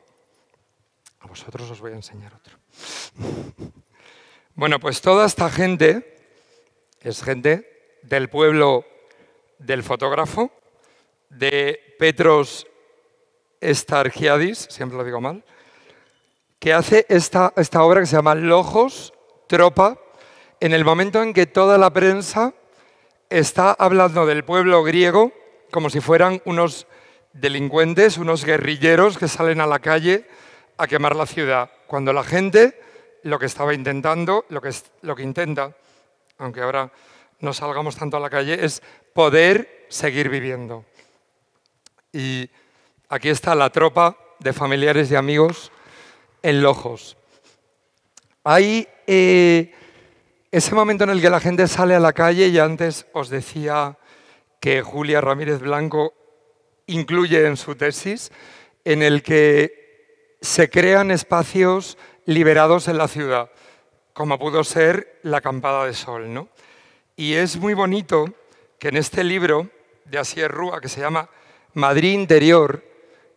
[SPEAKER 1] A vosotros os voy a enseñar otro. Bueno, pues toda esta gente es gente del pueblo del fotógrafo, de Petros Stargiadis, siempre lo digo mal, que hace esta, esta obra que se llama Lojos, Tropa, en el momento en que toda la prensa está hablando del pueblo griego como si fueran unos delincuentes, unos guerrilleros que salen a la calle a quemar la ciudad, cuando la gente lo que estaba intentando, lo que, lo que intenta, aunque ahora no salgamos tanto a la calle, es poder seguir viviendo. Y aquí está la tropa de familiares y amigos en Lojos. Hay eh, ese momento en el que la gente sale a la calle y antes os decía que Julia Ramírez Blanco incluye en su tesis, en el que se crean espacios liberados en la ciudad, como pudo ser la Campada de Sol. ¿no? Y es muy bonito que en este libro de Asier Rúa, que se llama Madrid Interior,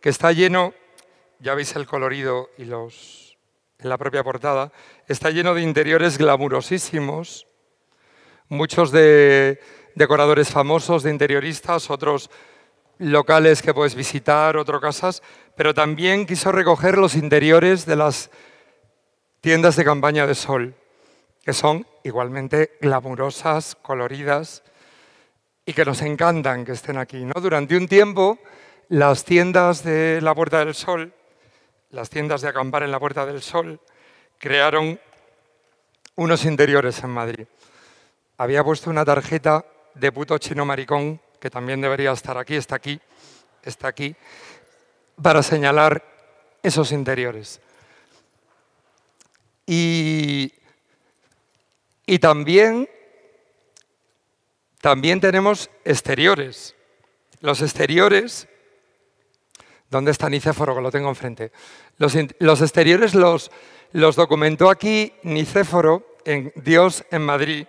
[SPEAKER 1] que está lleno, ya veis el colorido y los en la propia portada, está lleno de interiores glamurosísimos, muchos de decoradores famosos, de interioristas, otros locales que puedes visitar, otros casas, pero también quiso recoger los interiores de las tiendas de campaña de sol, que son igualmente glamurosas, coloridas y que nos encantan que estén aquí. ¿no? Durante un tiempo, las tiendas de la Puerta del Sol, las tiendas de acampar en la Puerta del Sol, crearon unos interiores en Madrid. Había puesto una tarjeta de puto chino maricón, que también debería estar aquí, está aquí, está aquí, para señalar esos interiores. Y y también, también tenemos exteriores. Los exteriores, ¿dónde está Nicéforo? lo tengo enfrente. Los, exteriores los, documentó aquí Nicéforo en Dios en Madrid,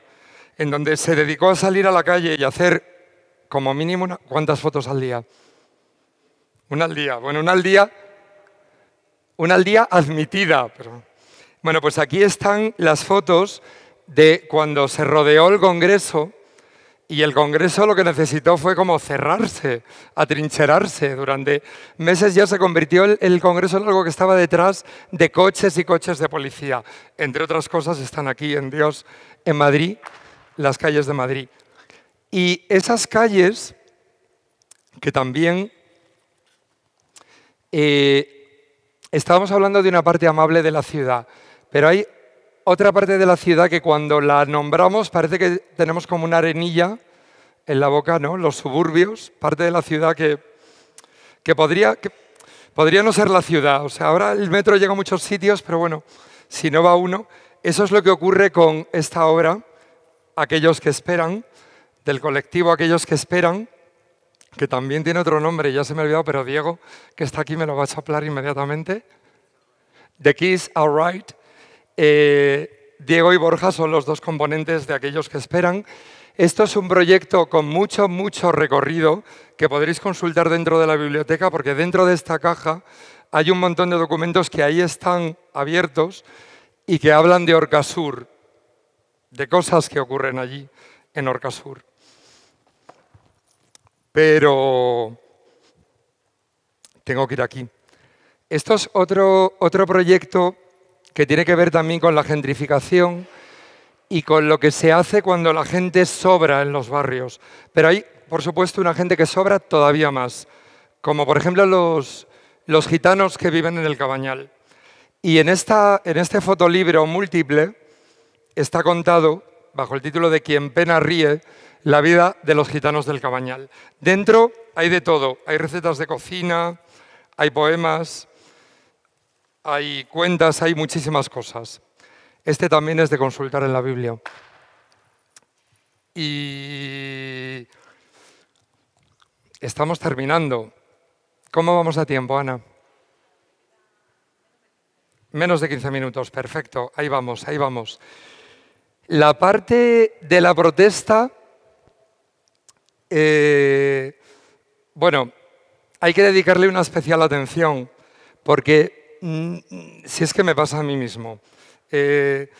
[SPEAKER 1] en donde se dedicó a salir a la calle y hacer como mínimo cuántas fotos al día. Una al día, bueno, una al día, una al día admitida. bueno, pues aquí están las fotos de cuando se rodeó el Congreso y el Congreso lo que necesitó fue como cerrarse, atrincherarse. Durante meses ya se convirtió el, Congreso en algo que estaba detrás de coches y coches de policía. Entre otras cosas están aquí en Dios, en Madrid, las calles de Madrid. Y esas calles que también... Eh, estábamos hablando de una parte amable de la ciudad, pero hay otra parte de la ciudad que cuando la nombramos parece que tenemos como una arenilla en la boca, ¿no? Los suburbios, parte de la ciudad que, que podría, podría no ser la ciudad. O sea, ahora el metro llega a muchos sitios, pero bueno, si no va uno, eso es lo que ocurre con esta obra, Aquellos que esperan, del colectivo Aquellos que esperan, que también tiene otro nombre, ya se me ha olvidado, pero Diego, que está aquí, me lo va a chaplar inmediatamente. The Kiss Are Right, eh, Diego y Borja son los dos componentes de aquellos que esperan. Esto es un proyecto con mucho, mucho recorrido que podréis consultar dentro de la biblioteca porque dentro de esta caja hay un montón de documentos que ahí están abiertos y que hablan de Orcasur, de cosas que ocurren allí en Orcasur. Pero tengo que ir aquí. Esto es otro, otro proyecto que tiene que ver también con la gentrificación y con lo que se hace cuando la gente sobra en los barrios. Pero hay, por supuesto, una gente que sobra todavía más, como por ejemplo los, gitanos que viven en el Cabañal. Y en, esta, en este fotolibro múltiple está contado, bajo el título de Quien pena ríe, la vida de los gitanos del Cabañal. Dentro hay de todo, hay recetas de cocina, hay poemas, hay cuentas, hay muchísimas cosas. Este también es de consultar en la Biblia. Y estamos terminando. ¿Cómo vamos a tiempo, Ana? Menos de 15 minutos, perfecto. Ahí vamos, ahí vamos. La parte de la protesta, eh, bueno, hay que dedicarle una especial atención, porque Mm, si es que me pasa a mí mismo, eh,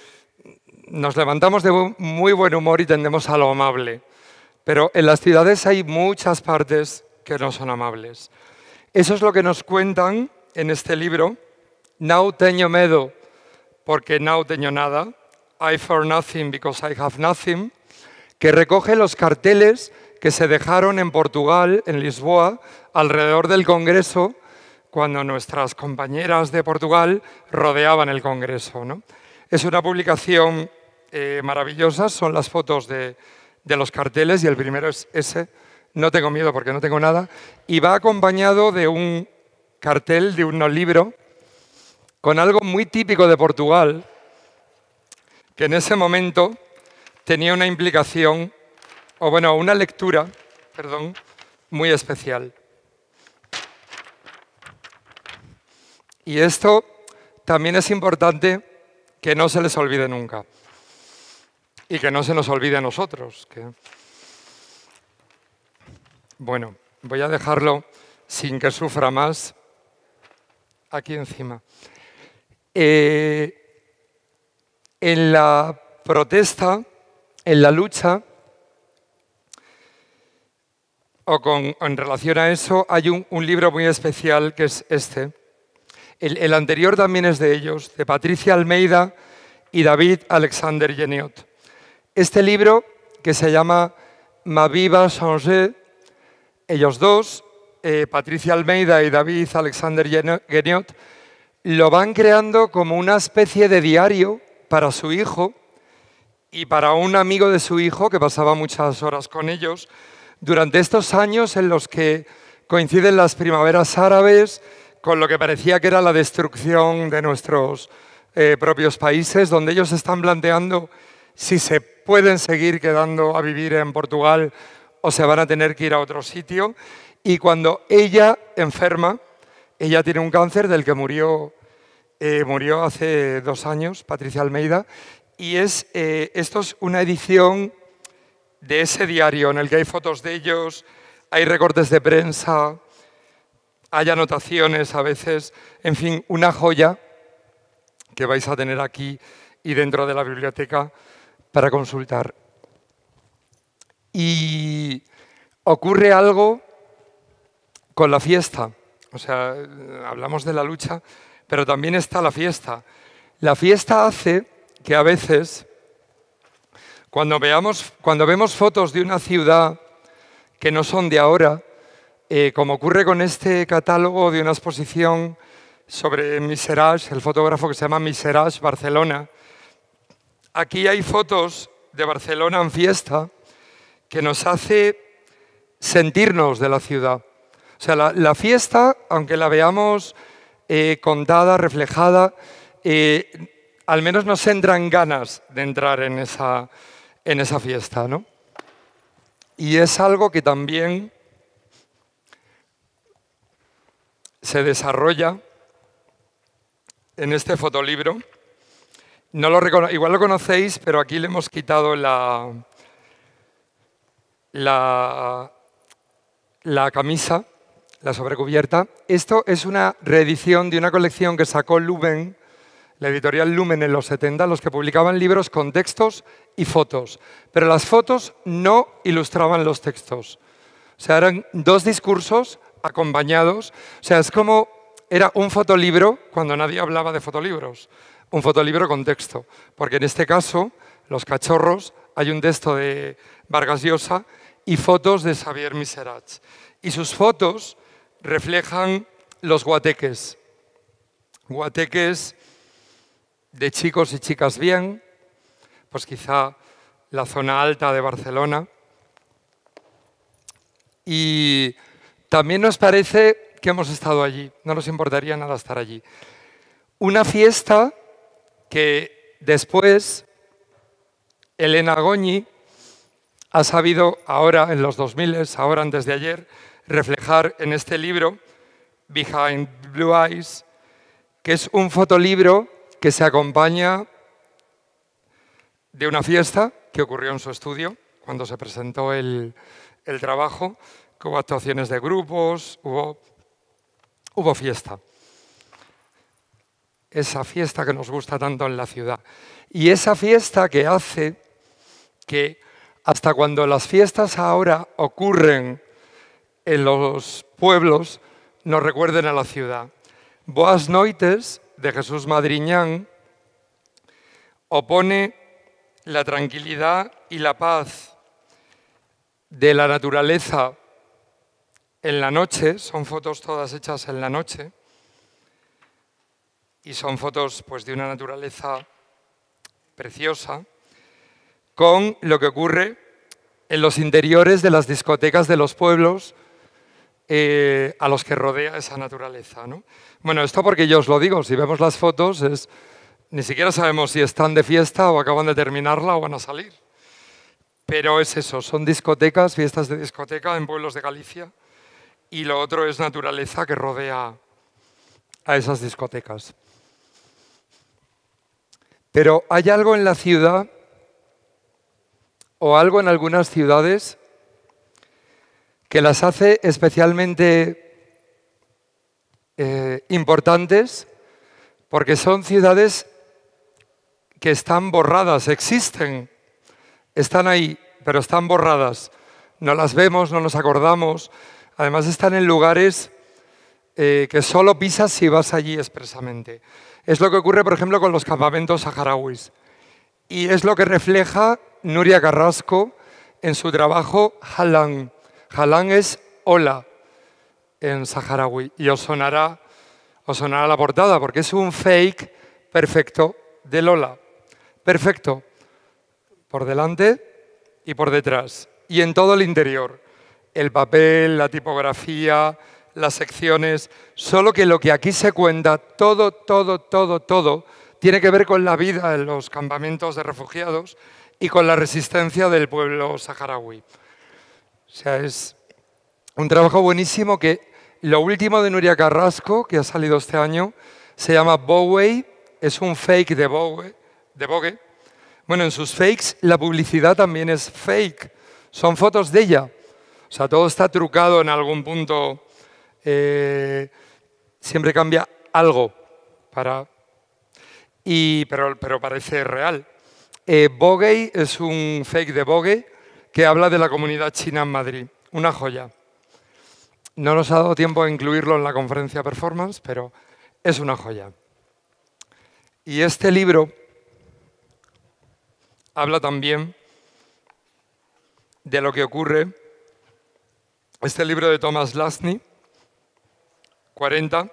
[SPEAKER 1] nos levantamos de muy buen humor y tendemos a lo amable, pero en las ciudades hay muchas partes que no son amables. Eso es lo que nos cuentan en este libro, Now teño medo, porque now teño nada, I for nothing because I have nothing, que recoge los carteles que se dejaron en Portugal, en Lisboa, alrededor del Congreso cuando nuestras compañeras de Portugal rodeaban el Congreso. ¿no? Es una publicación eh, maravillosa, son las fotos de, de, los carteles y el primero es ese, no tengo miedo porque no tengo nada, y va acompañado de un cartel, de un libro, con algo muy típico de Portugal, que en ese momento tenía una implicación, o bueno, una lectura, perdón, muy especial. Y esto también es importante que no se les olvide nunca. Y que no se nos olvide a nosotros. Bueno, voy a dejarlo sin que sufra más aquí encima. Eh, en la protesta, en la lucha, o, en relación a eso, hay un libro muy especial que es este, el, anterior también es de ellos, de Patricia Almeida y David Alexander Geniot. Este libro, que se llama Ma Viva ellos dos, eh, Patricia Almeida y David Alexander Geniot, lo van creando como una especie de diario para su hijo y para un amigo de su hijo que pasaba muchas horas con ellos durante estos años en los que coinciden las primaveras árabes con lo que parecía que era la destrucción de nuestros eh, propios países, donde ellos están planteando si se pueden seguir quedando a vivir en Portugal o se van a tener que ir a otro sitio. Y cuando ella enferma, ella tiene un cáncer del que murió, eh, murió hace dos años, Patricia Almeida, y es, eh, esto es una edición de ese diario en el que hay fotos de ellos, hay recortes de prensa, hay anotaciones a veces, en fin, una joya que vais a tener aquí y dentro de la biblioteca para consultar. Y ocurre algo con la fiesta. O sea, hablamos de la lucha, pero también está la fiesta. La fiesta hace que a veces, cuando, veamos, cuando vemos fotos de una ciudad que no son de ahora, eh, como ocurre con este catálogo de una exposición sobre Miserage, el fotógrafo que se llama Miserage Barcelona, aquí hay fotos de Barcelona en fiesta que nos hace sentirnos de la ciudad. O sea, la, fiesta, aunque la veamos eh, contada, reflejada, eh, al menos nos entran ganas de entrar en esa, fiesta. Y es algo que también se desarrolla en este fotolibro. No lo igual lo conocéis, pero aquí le hemos quitado la, la, camisa, la sobrecubierta. Esto es una reedición de una colección que sacó Lumen, la editorial Lumen en los 70, los que publicaban libros con textos y fotos, pero las fotos no ilustraban los textos. O sea, eran dos discursos acompañados. O sea, es como era un fotolibro cuando nadie hablaba de fotolibros, un fotolibro con texto, porque en este caso, Los cachorros, hay un texto de Vargas Llosa y fotos de Xavier Miserach. Y sus fotos reflejan los guateques, guateques de chicos y chicas bien, pues quizá la zona alta de Barcelona, y también nos parece que hemos estado allí, no nos importaría nada estar allí. Una fiesta que después Elena Goñi ha sabido ahora, en los 2000, ahora antes de ayer, reflejar en este libro, Behind Blue Eyes, que es un fotolibro que se acompaña de una fiesta que ocurrió en su estudio cuando se presentó el, el trabajo hubo actuaciones de grupos, hubo, hubo fiesta. Esa fiesta que nos gusta tanto en la ciudad. Y esa fiesta que hace que hasta cuando las fiestas ahora ocurren en los pueblos, nos recuerden a la ciudad. Boas Noites, de Jesús Madriñán, opone la tranquilidad y la paz de la naturaleza en la noche, son fotos todas hechas en la noche, y son fotos pues, de una naturaleza preciosa, con lo que ocurre en los interiores de las discotecas de los pueblos eh, a los que rodea esa naturaleza. ¿no? Bueno, esto porque yo os lo digo, si vemos las fotos, es, ni siquiera sabemos si están de fiesta o acaban de terminarla o van a salir. Pero es eso, son discotecas, fiestas de discoteca en pueblos de Galicia, y lo otro es naturaleza que rodea a esas discotecas. Pero hay algo en la ciudad o algo en algunas ciudades que las hace especialmente eh, importantes porque son ciudades que están borradas, existen, están ahí, pero están borradas. No las vemos, no nos acordamos, Además están en lugares eh, que solo pisas si vas allí expresamente. Es lo que ocurre, por ejemplo, con los campamentos saharauis. Y es lo que refleja Nuria Carrasco en su trabajo Halang. Halang es hola en saharaui. Y os sonará, os sonará la portada, porque es un fake perfecto de Lola, Perfecto. Por delante y por detrás. Y en todo el interior el papel, la tipografía, las secciones, solo que lo que aquí se cuenta, todo, todo, todo, todo, tiene que ver con la vida en los campamentos de refugiados y con la resistencia del pueblo saharaui. O sea, es un trabajo buenísimo que lo último de Nuria Carrasco, que ha salido este año, se llama Bowie, es un fake de Bowie, de Vogue. Bueno, en sus fakes la publicidad también es fake, son fotos de ella o sea, todo está trucado en algún punto. Eh, siempre cambia algo para. Y, pero, parece real. Eh, Bogey es un fake de Bogey que habla de la comunidad china en Madrid. Una joya. No nos ha dado tiempo a incluirlo en la conferencia performance, pero es una joya. Y este libro habla también de lo que ocurre este libro de Thomas Lasny, 40,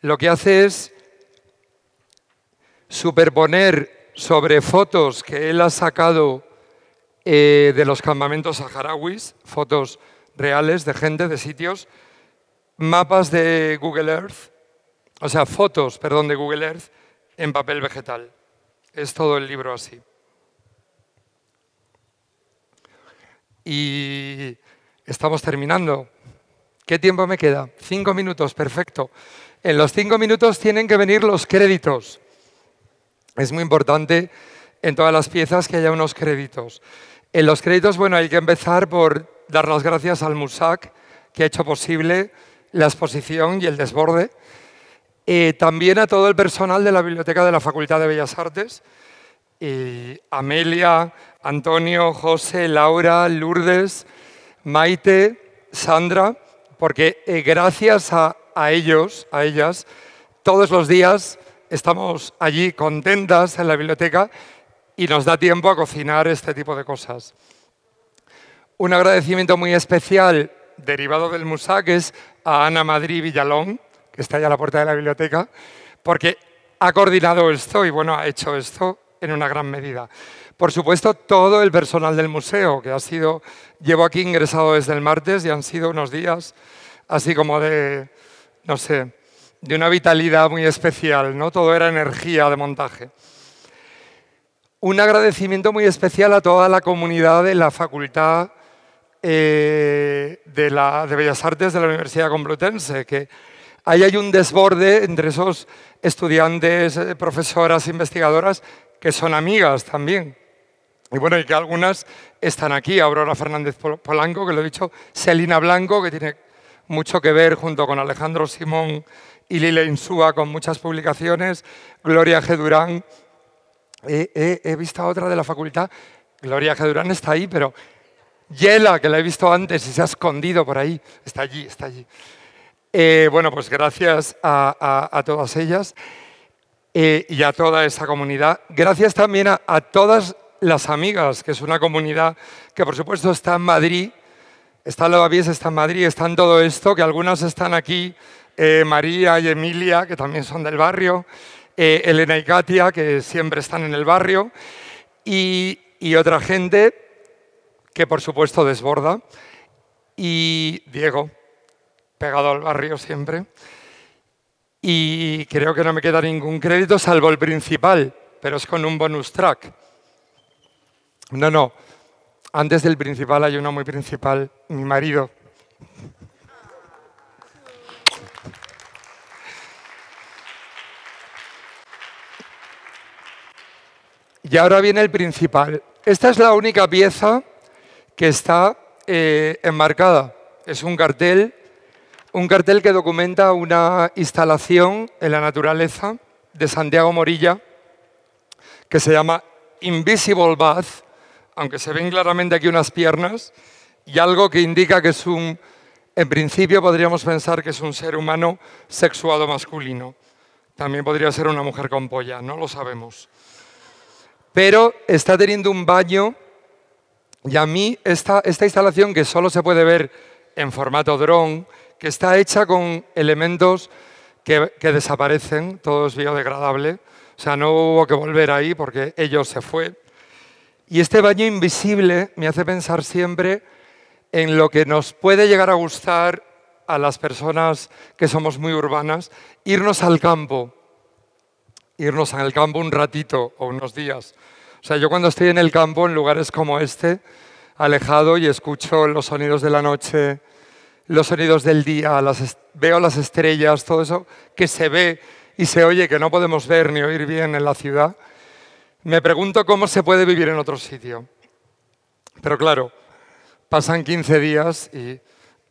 [SPEAKER 1] lo que hace es superponer sobre fotos que él ha sacado eh, de los campamentos saharauis, fotos reales de gente, de sitios, mapas de Google Earth, o sea, fotos, perdón, de Google Earth en papel vegetal. Es todo el libro así. Y Estamos terminando. ¿Qué tiempo me queda? Cinco minutos, perfecto. En los cinco minutos tienen que venir los créditos. Es muy importante en todas las piezas que haya unos créditos. En los créditos, bueno, hay que empezar por dar las gracias al MUSAC, que ha hecho posible la exposición y el desborde. Eh, también a todo el personal de la Biblioteca de la Facultad de Bellas Artes, eh, Amelia, Antonio, José, Laura, Lourdes, Maite, Sandra, porque eh, gracias a, ellos, a ellas, todos los días estamos allí contentas en la biblioteca y nos da tiempo a cocinar este tipo de cosas. Un agradecimiento muy especial derivado del MUSAC es a Ana Madrid Villalón, que está allá a la puerta de la biblioteca, porque ha coordinado esto y bueno, ha hecho esto en una gran medida. Por supuesto, todo el personal del museo, que ha sido, llevo aquí ingresado desde el martes y han sido unos días así como de, no sé, de una vitalidad muy especial, ¿no? Todo era energía de montaje. Un agradecimiento muy especial a toda la comunidad de la Facultad eh, de, de Bellas Artes de la Universidad Complutense, que ahí hay un desborde entre esos estudiantes, eh, profesoras, investigadoras, que son amigas también. Y bueno, y que algunas están aquí, Aurora Fernández Polanco, que lo he dicho, Selina Blanco, que tiene mucho que ver junto con Alejandro Simón y Lila Insúa con muchas publicaciones, Gloria G. Durán. He, visto a otra de la facultad, Gloria G. Durán está ahí, pero Yela, que la he visto antes y se ha escondido por ahí, está allí, está allí. Eh, bueno, pues gracias a, todas ellas eh, y a toda esa comunidad. Gracias también a todas las Amigas, que es una comunidad que por supuesto está en Madrid, está en Lavavies, está en Madrid, está en todo esto, que algunas están aquí, eh, María y Emilia, que también son del barrio, eh, Elena y Katia, que siempre están en el barrio, y, y otra gente que por supuesto desborda, y Diego, pegado al barrio siempre. Y creo que no me queda ningún crédito salvo el principal, pero es con un bonus track. No, no. Antes del principal hay uno muy principal, mi marido. Y ahora viene el principal. Esta es la única pieza que está eh, enmarcada. Es un cartel, un cartel que documenta una instalación en la naturaleza de Santiago Morilla que se llama Invisible Bath aunque se ven claramente aquí unas piernas, y algo que indica que es un, en principio podríamos pensar que es un ser humano sexuado masculino. También podría ser una mujer con polla, no lo sabemos. Pero está teniendo un baño y a mí esta, instalación que solo se puede ver en formato dron, que está hecha con elementos que, desaparecen, todo es biodegradable, o sea, no hubo que volver ahí porque ellos se fue. Y este baño invisible me hace pensar siempre en lo que nos puede llegar a gustar a las personas que somos muy urbanas, irnos al campo, irnos al campo un ratito o unos días. O sea, yo cuando estoy en el campo, en lugares como este, alejado y escucho los sonidos de la noche, los sonidos del día, veo las estrellas, todo eso que se ve y se oye, que no podemos ver ni oír bien en la ciudad, me pregunto cómo se puede vivir en otro sitio. Pero claro, pasan 15 días y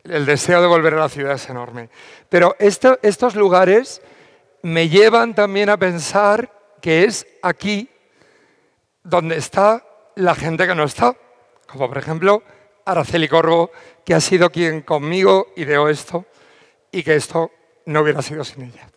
[SPEAKER 1] el deseo de volver a la ciudad es enorme. Pero estos lugares me llevan también a pensar que es aquí donde está la gente que no está. Como por ejemplo Araceli Corvo, que ha sido quien conmigo ideó esto y que esto no hubiera sido sin ella.